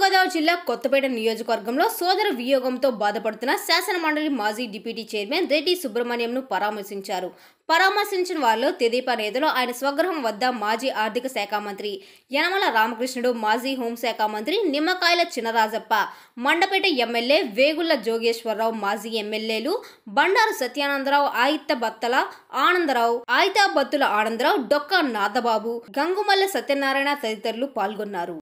తూర్పుగోదావరి జిల్లా కొత్తపేట నియోజకవర్గంలో సోదర వియోగంతో బాధపడుతున్న శాసనమండలి మాజీ డిప్యూటీ చైర్మన్ రెడ్డి సుబ్రహ్మణ్యంను పరామర్శించారు పరామర్శించిన వారిలో తెదేపా నేతలు ఆయన స్వగ్రహం వద్ద మాజీ ఆర్థిక శాఖ మంత్రి యనమల రామకృష్ణుడు మాజీ హోంశాఖ మంత్రి నిమ్మకాయల చినరాజప్ప మండపేట ఎమ్మెల్యే వేగుళ్ల జోగేశ్వరరావు మాజీ ఎమ్మెల్యేలు బండారు సత్యానందరావు ఆయిత్త బత్తల ఆనందరావు ఆయితా బత్తుల ఆనందరావు డొక్క నాథబాబు గంగుమల్ల సత్యనారాయణ తదితరులు పాల్గొన్నారు